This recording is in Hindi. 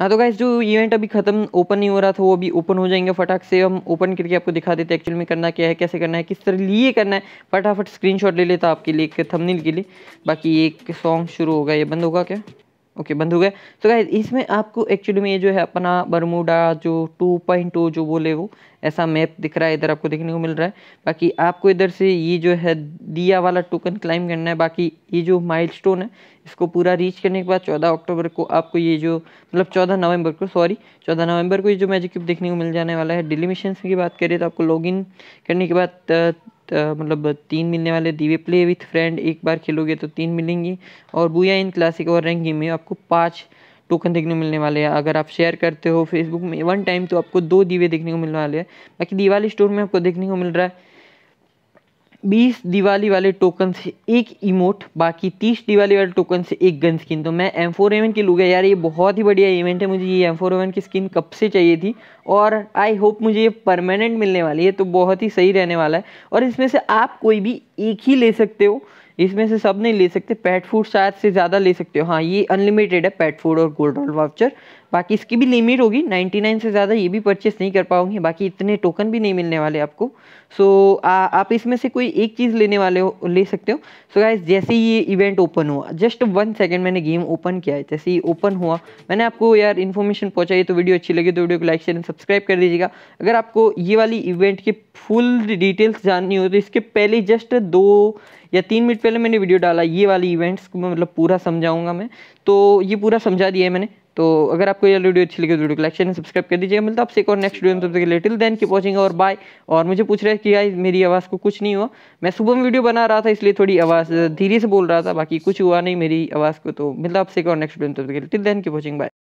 हाँ तो गाइज जो इवेंट अभी खत्म ओपन नहीं हो रहा था वो अभी ओपन हो जाएंगे फटाक से हम ओपन करके आपको दिखा देते हैं एक्चुअल में करना क्या है कैसे करना है किस तरह लिए करना है फटाफट स्क्रीनशॉट ले लेता आपके लिए एक थंबनेल के लिए बाकी एक सॉन्ग शुरू होगा ये बंद होगा क्या ओके बंद हो गया तो गाइज इसमें आपको एक्चुअली में ये जो है अपना बरमूडा जो 2.0 जो बोले वो ऐसा मैप दिख रहा है इधर आपको देखने को मिल रहा है बाकी आपको इधर से ये जो है दिया वाला टोकन क्लाइम करना है बाकी ये जो माइलस्टोन है इसको पूरा रीच करने के बाद चौदह अक्टूबर को आपको ये जो मतलब चौदह नवंबर को सॉरी चौदह नवंबर को ये जो मैजिक क्यूब देखने को मिल जाने वाला है डिलीमिशन की बात करें तो आपको लॉग करने के बाद मतलब तीन मिलने वाले दीवे प्ले विथ फ्रेंड एक बार खेलोगे तो तीन मिलेंगी और बुया इन क्लासिक और रैंक में आपको पाँच टोकन देखने को मिलने वाले हैं अगर आप शेयर करते हो फेसबुक में वन टाइम तो आपको दो दीवे देखने को मिलने वाले हैं बाकी दिवाली स्टोर में आपको देखने को मिल रहा है बीस दिवाली वाले टोकन से एक इमोट बाकी तीस दिवाली वाले टोकन से एक गन स्किन तो मैं एम फोर एवन की लूँगा यार ये बहुत ही बढ़िया इवेंट है मुझे ये एम फोर एवन की स्किन कब से चाहिए थी और आई होप मुझे ये परमानेंट मिलने वाली है तो बहुत ही सही रहने वाला है और इसमें से आप कोई भी एक ही ले सकते हो इसमें से सब नहीं ले सकते पेट फूड शायद से ज़्यादा ले सकते हो हाँ ये अनलिमिटेड है पेट फूड और रोल वाउचर बाकी इसकी भी लिमिट होगी 99 से ज़्यादा ये भी परचेस नहीं कर पाओगे बाकी इतने टोकन भी नहीं मिलने वाले आपको सो आ, आप इसमें से कोई एक चीज़ लेने वाले हो ले सकते हो सो गाइज जैसे ही ये इवेंट ओपन हुआ जस्ट वन सेकेंड मैंने गेम ओपन किया है जैसे ही ओपन हुआ मैंने आपको यार इन्फॉर्मेशन पहुँचाई तो वीडियो अच्छी लगी तो वीडियो को लाइक शेयर एंड सब्सक्राइब कर दीजिएगा अगर आपको ये वाली इवेंट के फुल डिटेल्स जाननी हो तो इसके पहले जस्ट दो या तीन मिनट पहले मैंने वीडियो डाला ये वाली इवेंट्स को मतलब पूरा समझाऊंगा मैं तो ये पूरा समझा दिया है मैंने तो अगर आपको ये वीडियो अच्छी लगी तो वीडियो को लाइक शेयर सब्सक्राइब कर दीजिएगा मिलता है आपसे एक और नेक्स्ट वीडियो में तब तक लिटिल देन की पहुंचेंगे और बाय और मुझे पूछ रहा है कि यार मेरी आवाज़ को कुछ नहीं हुआ मैं सुबह में वीडियो बना रहा था इसलिए थोड़ी आवाज़ धीरे से बोल रहा था बाकी कुछ हुआ नहीं मेरी आवाज़ को तो मिलता आपसे एक और नेक्स्ट वीडियो में तब तक लिटिल देन की पहुंचेंगे बाय